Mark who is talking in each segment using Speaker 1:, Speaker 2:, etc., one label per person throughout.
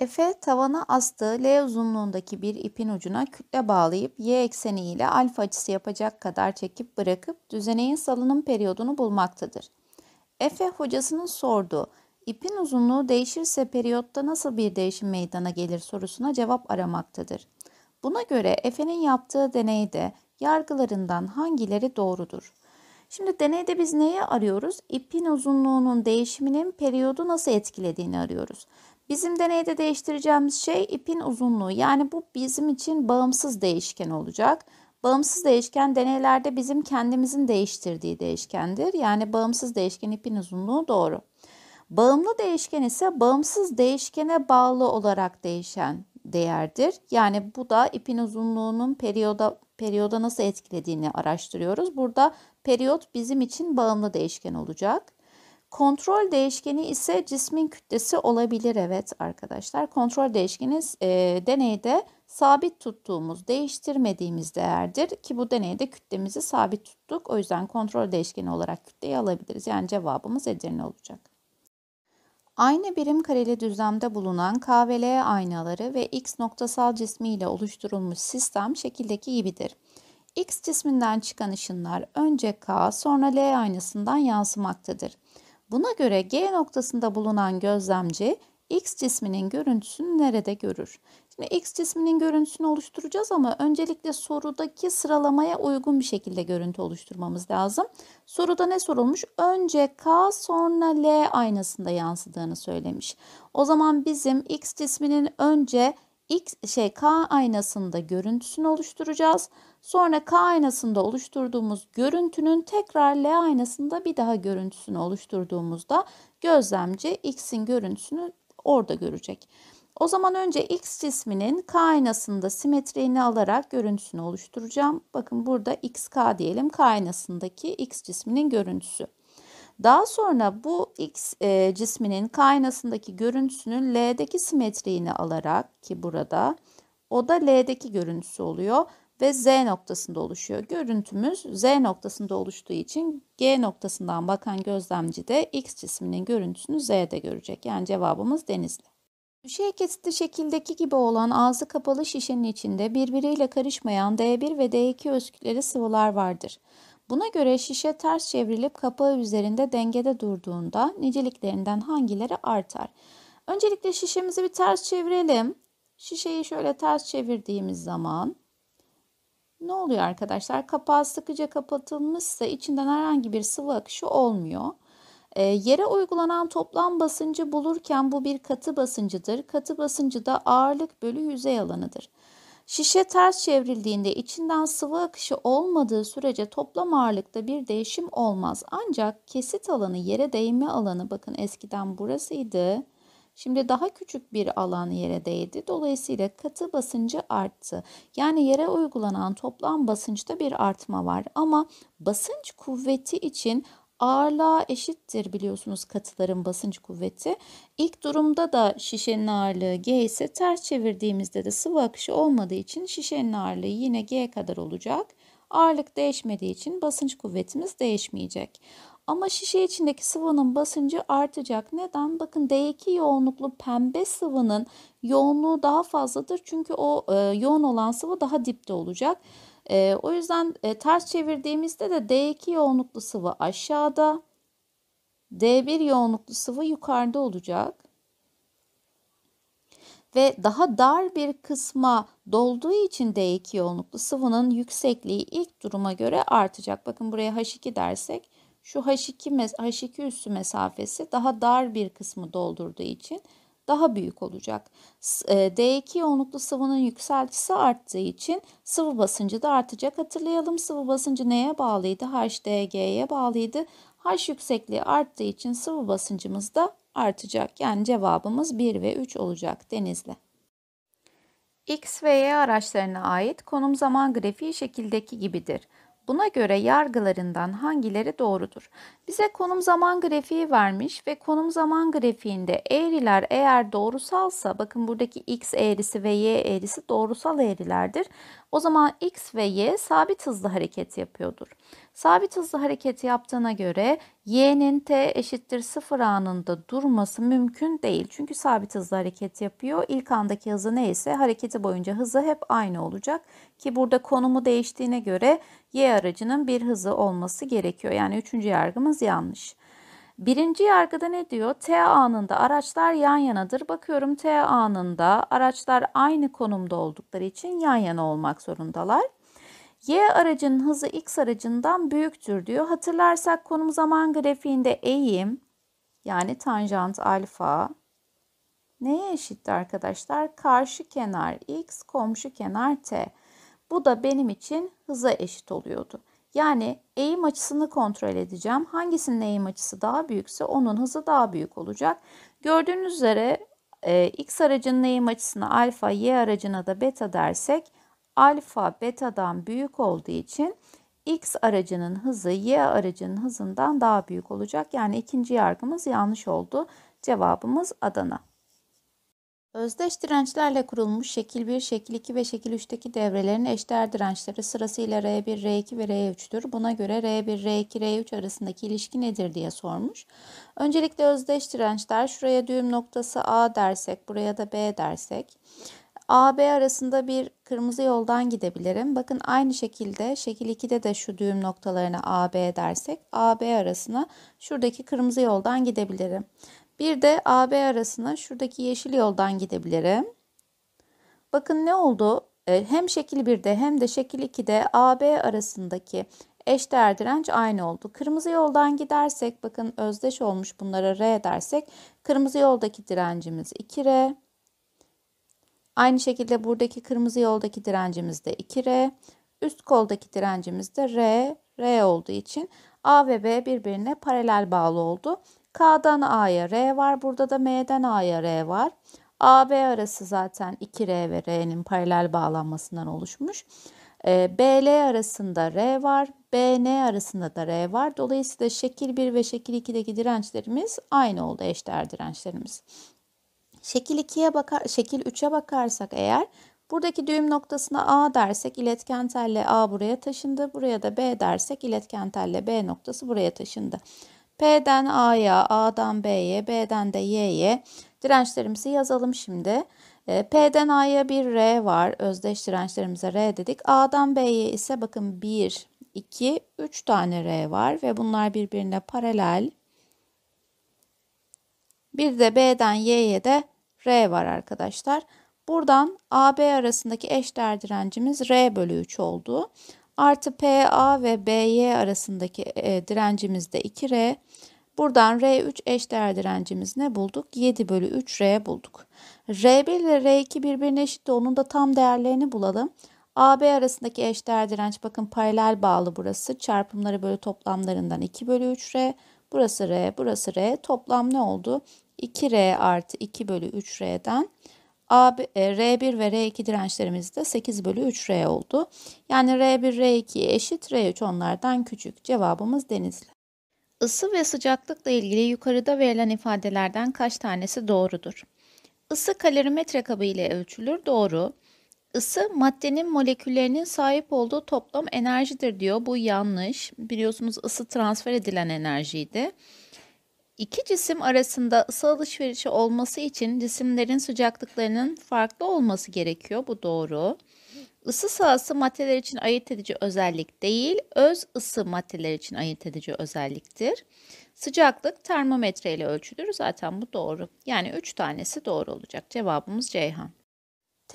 Speaker 1: Efe tavana astığı L uzunluğundaki bir ipin ucuna kütle bağlayıp y ekseni ile alfa açısı yapacak kadar çekip bırakıp düzeneğin salınım periyodunu bulmaktadır. Efe hocasının sorduğu ipin uzunluğu değişirse periyotta nasıl bir değişim meydana gelir sorusuna cevap aramaktadır. Buna göre Efe'nin yaptığı deneyde yargılarından hangileri doğrudur? Şimdi deneyde biz neyi arıyoruz? İpin uzunluğunun değişiminin periyodu nasıl etkilediğini arıyoruz. Bizim deneyde değiştireceğimiz şey ipin uzunluğu. Yani bu bizim için bağımsız değişken olacak. Bağımsız değişken deneylerde bizim kendimizin değiştirdiği değişkendir. Yani bağımsız değişken ipin uzunluğu doğru. Bağımlı değişken ise bağımsız değişkene bağlı olarak değişen değerdir. Yani bu da ipin uzunluğunun periyoda periyoda nasıl etkilediğini araştırıyoruz. Burada periyot bizim için bağımlı değişken olacak. Kontrol değişkeni ise cismin kütlesi olabilir evet arkadaşlar. Kontrol değişkeni e, deneyde sabit tuttuğumuz, değiştirmediğimiz değerdir ki bu deneyde kütlemizi sabit tuttuk. O yüzden kontrol değişkeni olarak kütleyi alabiliriz. Yani cevabımız Edirne olacak. Aynı birim kareli düzlemde bulunan KVL aynaları ve X noktasal cismi ile oluşturulmuş sistem şekildeki gibidir. X cisminden çıkan ışınlar önce K sonra L aynasından yansımaktadır. Buna göre G noktasında bulunan gözlemci X cisminin görüntüsünü nerede görür? Şimdi X cisminin görüntüsünü oluşturacağız ama öncelikle sorudaki sıralamaya uygun bir şekilde görüntü oluşturmamız lazım. Soruda ne sorulmuş? Önce K sonra L aynasında yansıdığını söylemiş. O zaman bizim X cisminin önce X şey K aynasında görüntüsünü oluşturacağız. Sonra K aynasında oluşturduğumuz görüntünün tekrar L aynasında bir daha görüntüsünü oluşturduğumuzda gözlemci X'in görüntüsünü orada görecek. O zaman önce X cisminin K aynasında simetriğini alarak görüntüsünü oluşturacağım. Bakın burada XK diyelim K aynasındaki X cisminin görüntüsü. Daha sonra bu X e, cisminin K aynasındaki görüntüsünün L'deki simetriğini alarak ki burada o da L'deki görüntüsü oluyor ve Z noktasında oluşuyor. Görüntümüz Z noktasında oluştuğu için G noktasından bakan gözlemci de X cisminin görüntüsünü Z'de görecek. Yani cevabımız denizli. Düşey kesitli şekildeki gibi olan ağzı kapalı şişenin içinde birbiriyle karışmayan D1 ve D2 özküleri sıvılar vardır. Buna göre şişe ters çevrilip kapağı üzerinde dengede durduğunda niceliklerinden hangileri artar? Öncelikle şişemizi bir ters çevirelim. Şişeyi şöyle ters çevirdiğimiz zaman ne oluyor arkadaşlar? Kapağı sıkıca kapatılmışsa içinden herhangi bir sıvı akışı olmuyor. E, yere uygulanan toplam basıncı bulurken bu bir katı basıncıdır. Katı basıncı da ağırlık bölü yüzey alanıdır. Şişe ters çevrildiğinde içinden sıvı akışı olmadığı sürece toplam ağırlıkta bir değişim olmaz. Ancak kesit alanı yere değme alanı bakın eskiden burasıydı. Şimdi daha küçük bir alan yere değdi. Dolayısıyla katı basıncı arttı. Yani yere uygulanan toplam basınçta bir artma var. Ama basınç kuvveti için ağırlığa eşittir biliyorsunuz katıların basınç kuvveti. İlk durumda da şişenin ağırlığı G ise ters çevirdiğimizde de sıvı akışı olmadığı için şişenin ağırlığı yine G kadar olacak. Ağırlık değişmediği için basınç kuvvetimiz değişmeyecek. Ama şişe içindeki sıvının basıncı artacak. Neden? Bakın D2 yoğunluklu pembe sıvının yoğunluğu daha fazladır. Çünkü o e, yoğun olan sıvı daha dipte olacak. E, o yüzden e, ters çevirdiğimizde de D2 yoğunluklu sıvı aşağıda. D1 yoğunluklu sıvı yukarıda olacak ve daha dar bir kısma dolduğu için D2 yoğunluklu sıvının yüksekliği ilk duruma göre artacak. Bakın buraya H2 dersek şu H2, H2 üssü mesafesi daha dar bir kısmı doldurduğu için daha büyük olacak. E, D2 yoğunluklu sıvının yükseltisi arttığı için sıvı basıncı da artacak. Hatırlayalım sıvı basıncı neye bağlıydı? HDG'ye bağlıydı. H yüksekliği arttığı için sıvı basıncımız da artacak. Yani cevabımız 1 ve 3 olacak denizle. X ve Y araçlarına ait konum zaman grafiği şekildeki gibidir. Buna göre yargılarından hangileri doğrudur? Bize konum zaman grafiği vermiş ve konum zaman grafiğinde eğriler eğer doğrusalsa bakın buradaki x eğrisi ve y eğrisi doğrusal eğrilerdir. O zaman x ve y sabit hızlı hareket yapıyordur. Sabit hızlı hareketi yaptığına göre y'nin t eşittir 0 anında durması mümkün değil. Çünkü sabit hızlı hareket yapıyor. İlk andaki hızı neyse hareketi boyunca hızı hep aynı olacak. Ki burada konumu değiştiğine göre y aracının bir hızı olması gerekiyor. Yani üçüncü yargımız yanlış. Birinci yargıda ne diyor? T anında araçlar yan yanadır. Bakıyorum T anında araçlar aynı konumda oldukları için yan yana olmak zorundalar. Y aracının hızı X aracından büyüktür diyor. Hatırlarsak konum zaman grafiğinde eğim yani tanjant alfa neye eşittir arkadaşlar? Karşı kenar X, komşu kenar T. Bu da benim için hıza eşit oluyordu. Yani eğim açısını kontrol edeceğim. Hangisinin eğim açısı daha büyükse onun hızı daha büyük olacak. Gördüğünüz üzere e, x aracının eğim açısına alfa, y aracına da beta dersek alfa betadan büyük olduğu için x aracının hızı y aracının hızından daha büyük olacak. Yani ikinci yargımız yanlış oldu. Cevabımız Adana. Özdeş dirençlerle kurulmuş şekil 1, şekil 2 ve şekil 3'teki devrelerin eşdeğer dirençleri sırasıyla R1, R2 ve R3'tür. Buna göre R1, R2, R3 arasındaki ilişki nedir diye sormuş. Öncelikle özdeş dirençler şuraya düğüm noktası A dersek, buraya da B dersek. AB arasında bir kırmızı yoldan gidebilirim. Bakın aynı şekilde şekil 2'de de şu düğüm noktalarına AB dersek AB arasına şuradaki kırmızı yoldan gidebilirim. Bir de AB arasına şuradaki yeşil yoldan gidebilirim. Bakın ne oldu? E, hem şekil 1'de hem de şekil 2'de AB arasındaki eşdeğer direnç aynı oldu. Kırmızı yoldan gidersek bakın özdeş olmuş bunlara R dersek kırmızı yoldaki direncimiz 2R. Aynı şekilde buradaki kırmızı yoldaki direncimiz de 2R. Üst koldaki direncimiz de R, R olduğu için A ve B birbirine paralel bağlı oldu. K'dan A'ya R var. Burada da M'den A'ya R var. A, B arası zaten 2R ve R'nin paralel bağlanmasından oluşmuş. Ee, BL arasında R var. BN arasında da R var. Dolayısıyla şekil 1 ve şekil 2'deki dirençlerimiz aynı oldu eşdeğer dirençlerimiz. Şekil 2'ye bakar, şekil 3'e bakarsak eğer buradaki düğüm noktasına A dersek iletken telle A buraya taşındı. Buraya da B dersek iletken telle B noktası buraya taşındı. P'den A'ya, A'dan B'ye, B'den de Y'ye dirençlerimizi yazalım şimdi. Ee, P'den A'ya bir R var. Özdeş dirençlerimize R dedik. A'dan B'ye ise bakın 1, 2, 3 tane R var ve bunlar birbirine paralel. Bir de B'den Y'ye de R var arkadaşlar. Buradan AB arasındaki eşdeğer direncimiz R bölü 3 oldu. Artı PA ve BY arasındaki e, direncimiz de 2R. Buradan R3 eşdeğer direncimiz ne bulduk? 7 bölü 3R bulduk. R1 ile R2 birbirine eşitti. Onun da tam değerlerini bulalım. AB arasındaki eşdeğer direnç bakın paralel bağlı burası. Çarpımları böyle toplamlarından 2 bölü 3R. Burası R, burası R. Toplam ne oldu? 2R artı 2 bölü 3R'den A, e, R1 ve R2 dirençlerimiz de 8 bölü 3R oldu. Yani R1, R2 eşit, R3 onlardan küçük. Cevabımız Denizli. Isı ve sıcaklıkla ilgili yukarıda verilen ifadelerden kaç tanesi doğrudur? Isı kalorimetre kabı ile ölçülür. Doğru. Isı maddenin moleküllerinin sahip olduğu toplam enerjidir diyor. Bu yanlış. Biliyorsunuz ısı transfer edilen enerjiydi. İki cisim arasında ısı alışverişi olması için cisimlerin sıcaklıklarının farklı olması gerekiyor. Bu doğru. Isı sahası maddeler için ayırt edici özellik değil, öz ısı maddeler için ayırt edici özelliktir. Sıcaklık termometre ile ölçülür. Zaten bu doğru. Yani üç tanesi doğru olacak. Cevabımız Ceyhan.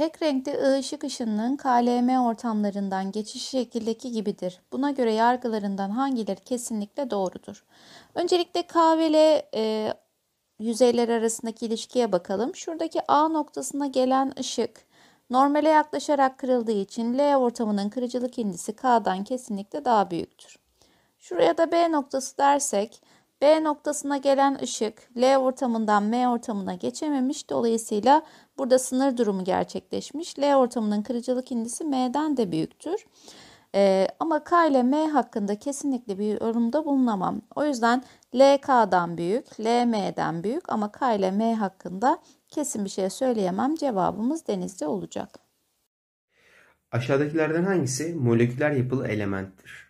Speaker 1: Tek renkte ışık ışınının KLM ortamlarından geçiş şekildeki gibidir. Buna göre yargılarından hangileri kesinlikle doğrudur? Öncelikle K ve L e, yüzeyler arasındaki ilişkiye bakalım. Şuradaki A noktasına gelen ışık normale yaklaşarak kırıldığı için L ortamının kırıcılık indisi K'dan kesinlikle daha büyüktür. Şuraya da B noktası dersek B noktasına gelen ışık L ortamından M ortamına geçememiş. Dolayısıyla burada sınır durumu gerçekleşmiş. L ortamının kırıcılık indisi M'den de büyüktür. Ee, ama K ile M hakkında kesinlikle bir yorumda bulunamam. O yüzden L K'dan büyük, L M'den büyük ama K ile M hakkında kesin bir şey söyleyemem. Cevabımız denizde olacak.
Speaker 2: Aşağıdakilerden hangisi moleküler yapılı elementtir?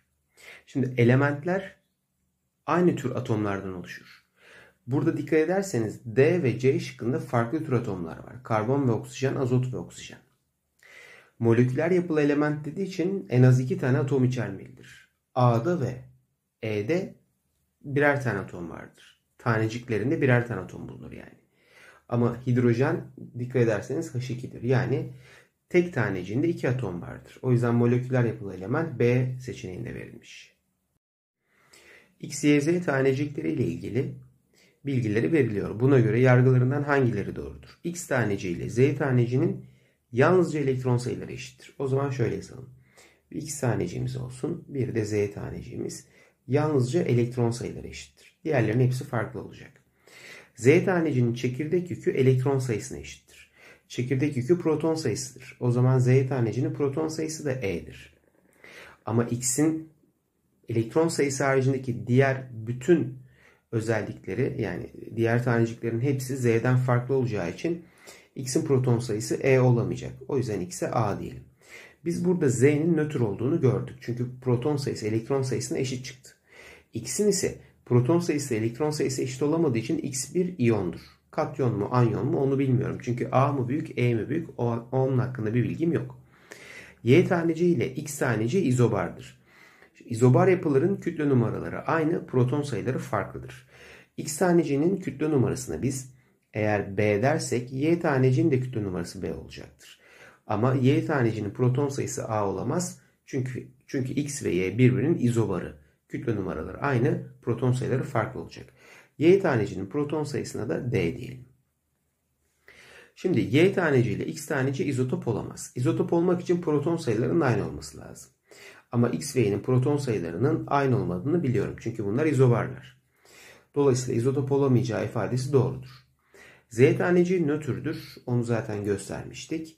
Speaker 2: Şimdi elementler aynı tür atomlardan oluşur. Burada dikkat ederseniz D ve C şıkkında farklı tür atomlar var. Karbon ve oksijen, azot ve oksijen. Moleküler yapılı element dediği için en az iki tane atom içermelidir. A'da ve E'de birer tane atom vardır. Taneciklerinde birer tane atom bulunur yani. Ama hidrojen dikkat ederseniz H2'dir. Yani tek tanecinde iki atom vardır. O yüzden moleküler yapılı element B seçeneğinde verilmiş. X, Y, Z tanecikleri ile ilgili bilgileri veriliyor. Buna göre yargılarından hangileri doğrudur? X taneciği ile Z tanecinin yalnızca elektron sayıları eşittir. O zaman şöyle yazalım. X tanecimiz olsun. Bir de Z tanecimiz yalnızca elektron sayıları eşittir. Diğerlerinin hepsi farklı olacak. Z tanecinin çekirdek yükü elektron sayısına eşittir. Çekirdek yükü proton sayısıdır. O zaman Z tanecinin proton sayısı da E'dir. Ama X'in elektron sayısı haricindeki diğer bütün özellikleri yani diğer taneciklerin hepsi Z'den farklı olacağı için X'in proton sayısı E olamayacak. O yüzden X'e A diyelim. Biz burada Z'nin nötr olduğunu gördük. Çünkü proton sayısı elektron sayısına eşit çıktı. X'in ise proton sayısı elektron sayısı eşit olamadığı için X bir iyondur. Katyon mu anyon mu onu bilmiyorum. Çünkü A mı büyük E mi büyük onun hakkında bir bilgim yok. Y taneciği ile X taneciği izobardır. İzobar yapıların kütle numaraları aynı, proton sayıları farklıdır. X tanecinin kütle numarasına biz eğer B dersek Y tanecinin de kütle numarası B olacaktır. Ama Y tanecinin proton sayısı A olamaz. Çünkü çünkü X ve Y birbirinin izobarı. Kütle numaraları aynı, proton sayıları farklı olacak. Y tanecinin proton sayısına da D diyelim. Şimdi Y taneci ile X taneci izotop olamaz. İzotop olmak için proton sayılarının aynı olması lazım. Ama X ve Y'nin proton sayılarının aynı olmadığını biliyorum. Çünkü bunlar izobarlar. Dolayısıyla izotop olamayacağı ifadesi doğrudur. Z taneci nötrdür. Onu zaten göstermiştik.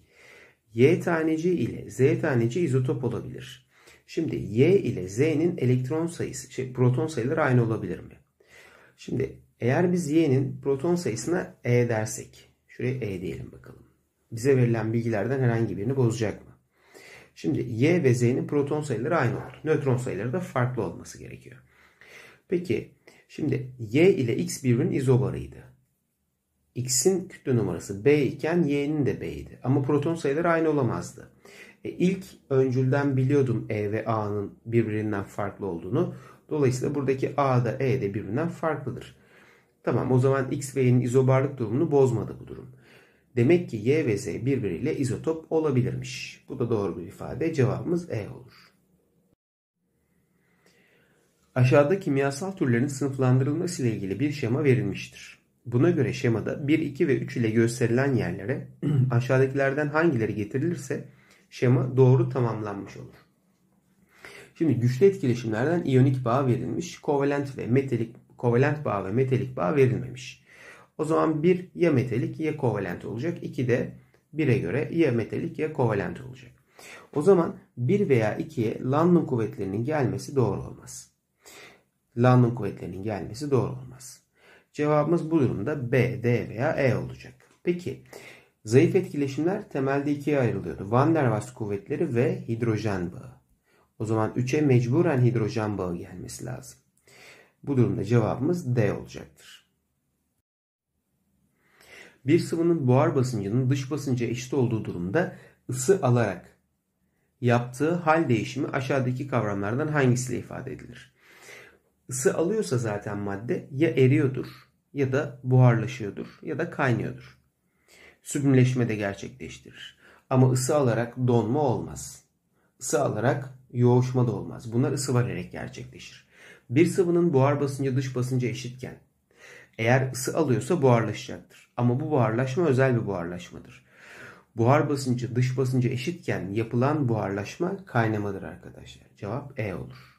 Speaker 2: Y taneci ile Z taneci izotop olabilir. Şimdi Y ile Z'nin elektron sayısı, şey, proton sayıları aynı olabilir mi? Şimdi eğer biz Y'nin proton sayısına E dersek. Şuraya E diyelim bakalım. Bize verilen bilgilerden herhangi birini bozacak mı? Şimdi Y ve Z'nin proton sayıları aynı olur. Nötron sayıları da farklı olması gerekiyor. Peki şimdi Y ile X birbirinin izobarıydı. X'in kütle numarası B iken Y'nin de B'ydi. Ama proton sayıları aynı olamazdı. E, ilk öncülden biliyordum E ve A'nın birbirinden farklı olduğunu. Dolayısıyla buradaki A da E de birbirinden farklıdır. Tamam o zaman X ve Y'nin izobarlık durumunu bozmadı bu durum. Demek ki Y ve Z birbiriyle izotop olabilirmiş. Bu da doğru bir ifade. Cevabımız E olur. Aşağıda kimyasal türlerin sınıflandırılması ile ilgili bir şema verilmiştir. Buna göre şemada 1, 2 ve 3 ile gösterilen yerlere aşağıdakilerden hangileri getirilirse şema doğru tamamlanmış olur. Şimdi güçlü etkileşimlerden iyonik bağ verilmiş, kovalent ve metalik kovalent bağ ve metalik bağ verilmemiş. O zaman 1 ya metalik ya kovalent olacak. 2 de 1'e göre ya metalik ya kovalent olacak. O zaman 1 veya 2'ye London kuvvetlerinin gelmesi doğru olmaz. London kuvvetlerinin gelmesi doğru olmaz. Cevabımız bu durumda B, D veya E olacak. Peki zayıf etkileşimler temelde ikiye ayrılıyordu. Van der Waals kuvvetleri ve hidrojen bağı. O zaman 3'e mecburen hidrojen bağı gelmesi lazım. Bu durumda cevabımız D olacaktır bir sıvının buhar basıncının dış basınca eşit olduğu durumda ısı alarak yaptığı hal değişimi aşağıdaki kavramlardan hangisiyle ifade edilir? Isı alıyorsa zaten madde ya eriyordur ya da buharlaşıyordur ya da kaynıyordur. Süblimleşme de gerçekleştirir. Ama ısı alarak donma olmaz. Isı alarak yoğuşma da olmaz. Bunlar ısı vererek gerçekleşir. Bir sıvının buhar basıncı dış basınca eşitken eğer ısı alıyorsa buharlaşacaktır. Ama bu buharlaşma özel bir buharlaşmadır. Buhar basıncı dış basıncı eşitken yapılan buharlaşma kaynamadır arkadaşlar. Cevap E olur.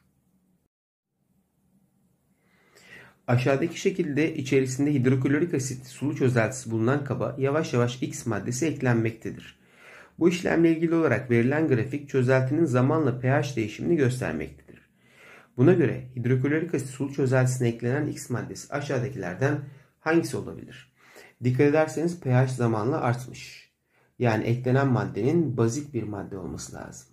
Speaker 2: Aşağıdaki şekilde içerisinde hidroklorik asit sulu çözeltisi bulunan kaba yavaş yavaş X maddesi eklenmektedir. Bu işlemle ilgili olarak verilen grafik çözeltinin zamanla pH değişimini göstermektedir. Buna göre hidroklorik asit sulu çözeltisine eklenen X maddesi aşağıdakilerden hangisi olabilir? Dikkat ederseniz pH zamanla artmış. Yani eklenen maddenin bazik bir madde olması lazım.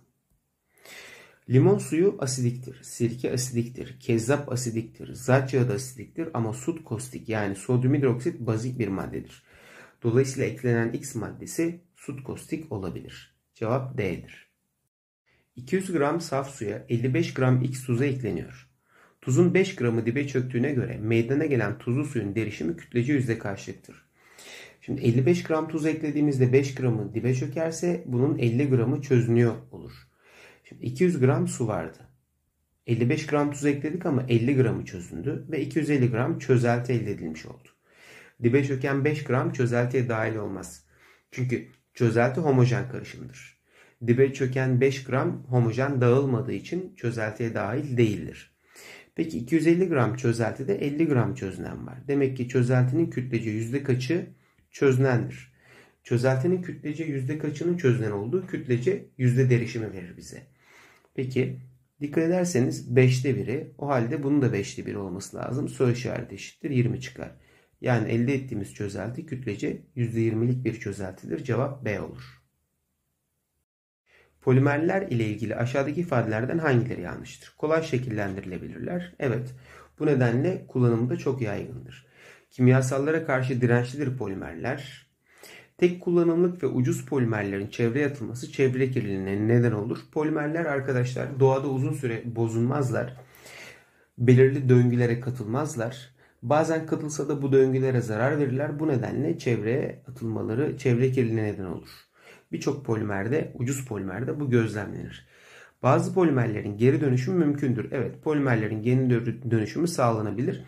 Speaker 2: Limon suyu asidiktir, sirke asidiktir, kezzap asidiktir, zat da asidiktir ama sut kostik yani sodyum hidroksit bazik bir maddedir. Dolayısıyla eklenen X maddesi sut kostik olabilir. Cevap D'dir. 200 gram saf suya 55 gram X tuzu ekleniyor. Tuzun 5 gramı dibe çöktüğüne göre meydana gelen tuzlu suyun derişimi kütlece yüzde karşılıktır. Şimdi 55 gram tuz eklediğimizde 5 gramı dibe çökerse bunun 50 gramı çözünüyor olur. Şimdi 200 gram su vardı. 55 gram tuz ekledik ama 50 gramı çözündü ve 250 gram çözelti elde edilmiş oldu. Dibe çöken 5 gram çözeltiye dahil olmaz. Çünkü çözelti homojen karışımdır dibe çöken 5 gram homojen dağılmadığı için çözeltiye dahil değildir. Peki 250 gram çözeltide 50 gram çözünen var. Demek ki çözeltinin kütlece yüzde kaçı çözünendir. Çözeltinin kütlece yüzde kaçının çözünen olduğu kütlece yüzde derişimi verir bize. Peki dikkat ederseniz 5'te 1'i o halde bunun da 5'te 1 olması lazım. Soru işareti eşittir 20 çıkar. Yani elde ettiğimiz çözelti kütlece %20'lik bir çözeltidir. Cevap B olur. Polimerler ile ilgili aşağıdaki ifadelerden hangileri yanlıştır? Kolay şekillendirilebilirler. Evet. Bu nedenle kullanımda çok yaygındır. Kimyasallara karşı dirençlidir polimerler. Tek kullanımlık ve ucuz polimerlerin çevreye atılması çevre kirliliğine neden olur. Polimerler arkadaşlar doğada uzun süre bozulmazlar. Belirli döngülere katılmazlar. Bazen katılsa da bu döngülere zarar verirler. Bu nedenle çevreye atılmaları çevre kirliliğine neden olur. Birçok polimerde, ucuz polimerde bu gözlemlenir. Bazı polimerlerin geri dönüşümü mümkündür. Evet, polimerlerin geri dönüşümü sağlanabilir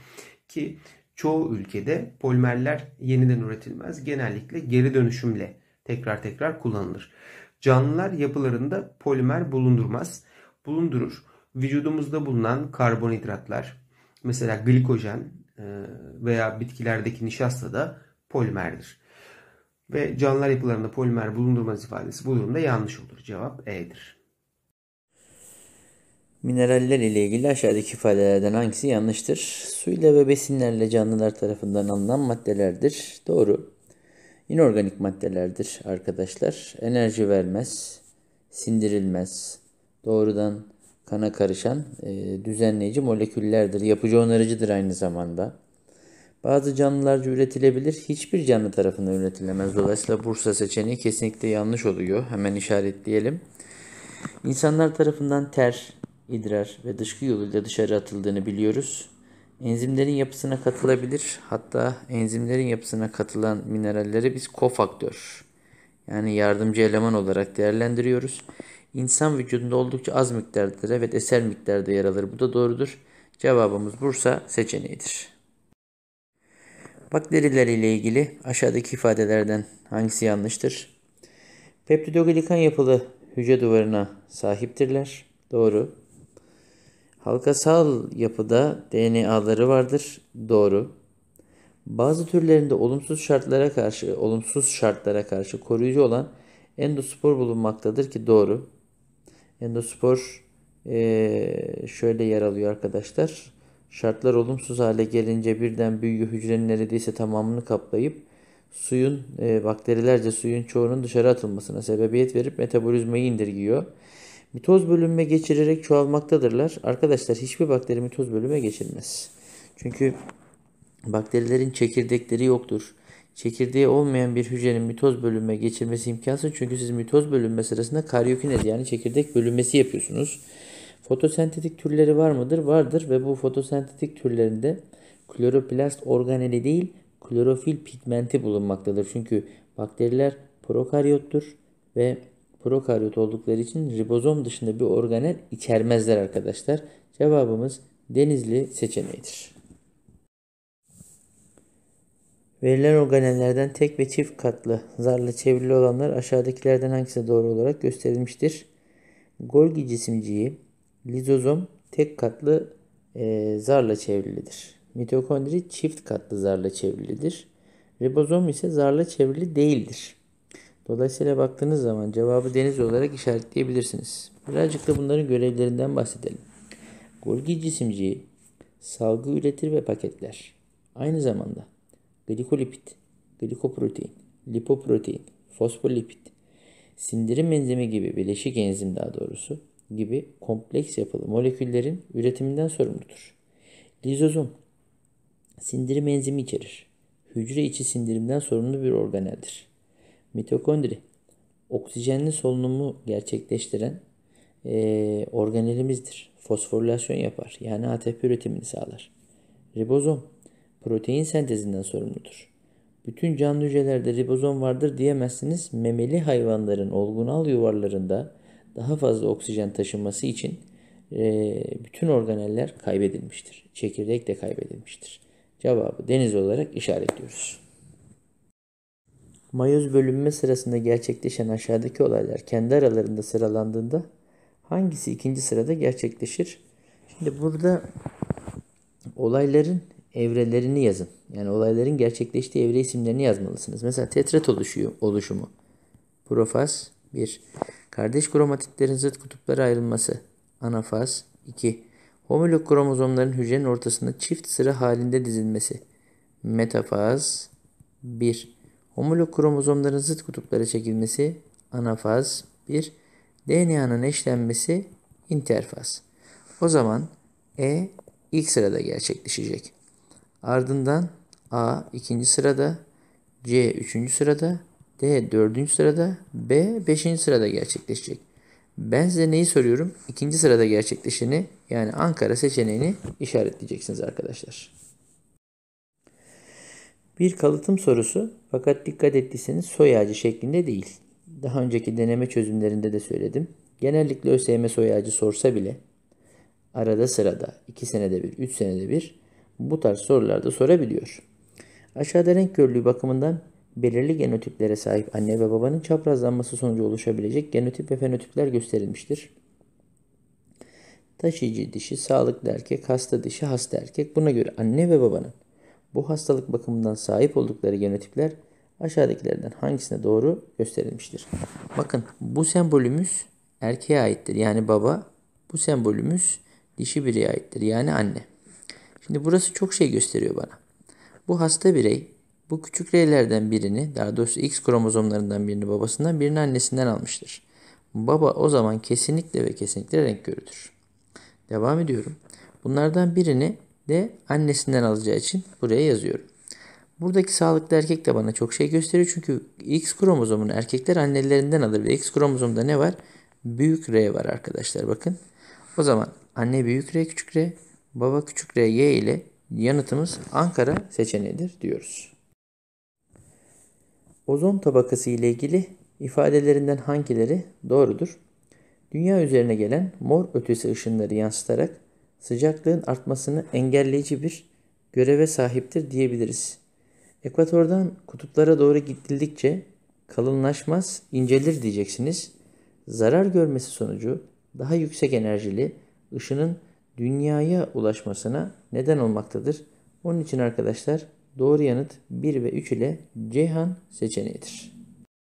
Speaker 2: ki çoğu ülkede polimerler yeniden üretilmez. Genellikle geri dönüşümle tekrar tekrar kullanılır. Canlılar yapılarında polimer bulundurmaz. Bulundurur. Vücudumuzda bulunan karbonhidratlar, mesela glikojen e, veya bitkilerdeki nişasta da polimerdir ve canlılar
Speaker 3: yapılarında polimer bulundurmanız ifadesi bu durumda yanlış olur. Cevap E'dir. Mineraller ile ilgili aşağıdaki ifadelerden hangisi yanlıştır? Su ile ve besinlerle canlılar tarafından alınan maddelerdir. Doğru. İnorganik maddelerdir arkadaşlar. Enerji vermez, sindirilmez. Doğrudan kana karışan e, düzenleyici moleküllerdir. Yapıcı onarıcıdır aynı zamanda. Bazı canlılarca üretilebilir, hiçbir canlı tarafından üretilemez. Dolayısıyla Bursa seçeneği kesinlikle yanlış oluyor. Hemen işaretleyelim. İnsanlar tarafından ter, idrar ve dışkı yoluyla dışarı atıldığını biliyoruz. Enzimlerin yapısına katılabilir. Hatta enzimlerin yapısına katılan mineralleri biz kofaktör yani yardımcı eleman olarak değerlendiriyoruz. İnsan vücudunda oldukça az miktarda evet eser miktarda yer alır. Bu da doğrudur. Cevabımız Bursa seçeneğidir. Bakteriler ile ilgili aşağıdaki ifadelerden hangisi yanlıştır? Peptidoglikan yapılı hücre duvarına sahiptirler. Doğru. Halkasal yapıda DNA'ları vardır. Doğru. Bazı türlerinde olumsuz şartlara karşı olumsuz şartlara karşı koruyucu olan endospor bulunmaktadır ki doğru. Endospor şöyle yer alıyor arkadaşlar. Şartlar olumsuz hale gelince birden büyüyor hücrenin neredeyse tamamını kaplayıp suyun e, bakterilerce suyun çoğunun dışarı atılmasına sebebiyet verip metabolizmayı indirgiyor. Mitoz bölünme geçirerek çoğalmaktadırlar. Arkadaşlar hiçbir bakteri mitoz bölünme geçirmez. Çünkü bakterilerin çekirdekleri yoktur. Çekirdeği olmayan bir hücrenin mitoz bölünme geçirmesi imkansız. Çünkü siz mitoz bölünme sırasında karyokinez yani çekirdek bölünmesi yapıyorsunuz. Fotosentetik türleri var mıdır? Vardır ve bu fotosentetik türlerinde kloroplast organeli değil klorofil pigmenti bulunmaktadır. Çünkü bakteriler prokaryottur ve prokaryot oldukları için ribozom dışında bir organel içermezler arkadaşlar. Cevabımız denizli seçeneğidir. Verilen organellerden tek ve çift katlı zarla çevrili olanlar aşağıdakilerden hangisi doğru olarak gösterilmiştir? Golgi cisimciği, Lizozom tek katlı e, zarla çevrilidir. Mitokondri çift katlı zarla çevrilidir. Ribozom ise zarla çevrili değildir. Dolayısıyla baktığınız zaman cevabı deniz olarak işaretleyebilirsiniz. Birazcık da bunların görevlerinden bahsedelim. Golgi cisimciği salgı üretir ve paketler. Aynı zamanda glikolipit, glikoprotein, lipoprotein, fosfolipit, sindirim enzimi gibi bileşik enzim daha doğrusu gibi kompleks yapılı moleküllerin üretiminden sorumludur. Lizozom sindirim enzimi içerir. Hücre içi sindirimden sorumlu bir organeldir. Mitokondri oksijenli solunumu gerçekleştiren e, organelimizdir. Fosforilasyon yapar yani ATP üretimini sağlar. Ribozom protein sentezinden sorumludur. Bütün canlı hücrelerde ribozom vardır diyemezsiniz. Memeli hayvanların olgunal yuvarlarında daha fazla oksijen taşınması için e, bütün organeller kaybedilmiştir. Çekirdek de kaybedilmiştir. Cevabı deniz olarak işaretliyoruz. Mayoz bölünme sırasında gerçekleşen aşağıdaki olaylar kendi aralarında sıralandığında hangisi ikinci sırada gerçekleşir? Şimdi burada olayların evrelerini yazın. Yani olayların gerçekleştiği evre isimlerini yazmalısınız. Mesela tetret oluşuyor, oluşumu. Profaz 1. Kardeş kromatitlerin zıt kutuplara ayrılması. Anafaz 2. Homolog kromozomların hücrenin ortasında çift sıra halinde dizilmesi. Metafaz 1. Homolog kromozomların zıt kutuplara çekilmesi. Anafaz 1. DNA'nın eşlenmesi. interfaz. O zaman E ilk sırada gerçekleşecek. Ardından A ikinci sırada, C üçüncü sırada, D 4. sırada, B 5. sırada gerçekleşecek. Ben size neyi soruyorum? İkinci sırada gerçekleşeni yani Ankara seçeneğini işaretleyeceksiniz arkadaşlar. Bir kalıtım sorusu fakat dikkat ettiyseniz soy ağacı şeklinde değil. Daha önceki deneme çözümlerinde de söyledim. Genellikle ÖSYM soy ağacı sorsa bile arada sırada 2 senede bir, 3 senede bir bu tarz sorularda sorabiliyor. Aşağıda renk körlüğü bakımından belirli genotiplere sahip anne ve babanın çaprazlanması sonucu oluşabilecek genotip ve fenotipler gösterilmiştir. Taşıyıcı dişi sağlıklı erkek, hasta dişi hasta erkek. Buna göre anne ve babanın bu hastalık bakımından sahip oldukları genotipler aşağıdakilerden hangisine doğru gösterilmiştir? Bakın bu sembolümüz erkeğe aittir. Yani baba bu sembolümüz dişi bireye aittir. Yani anne. Şimdi burası çok şey gösteriyor bana. Bu hasta birey bu küçük reylerden birini, daha doğrusu X kromozomlarından birini babasından, birini annesinden almıştır. Baba o zaman kesinlikle ve kesinlikle renk görüdür. Devam ediyorum. Bunlardan birini de annesinden alacağı için buraya yazıyorum. Buradaki sağlıklı erkek de bana çok şey gösteriyor. Çünkü X kromozomunu erkekler annelerinden alır. Ve X kromozomda ne var? Büyük R var arkadaşlar bakın. O zaman anne büyük R küçük R, baba küçük R Y ile yanıtımız Ankara seçeneğidir diyoruz. Ozon tabakası ile ilgili ifadelerinden hangileri doğrudur? Dünya üzerine gelen mor ötesi ışınları yansıtarak sıcaklığın artmasını engelleyici bir göreve sahiptir diyebiliriz. Ekvatordan kutuplara doğru gidildikçe kalınlaşmaz, incelir diyeceksiniz. Zarar görmesi sonucu daha yüksek enerjili ışının dünyaya ulaşmasına neden olmaktadır. Onun için arkadaşlar Doğru yanıt 1 ve 3 ile Ceyhan seçeneğidir.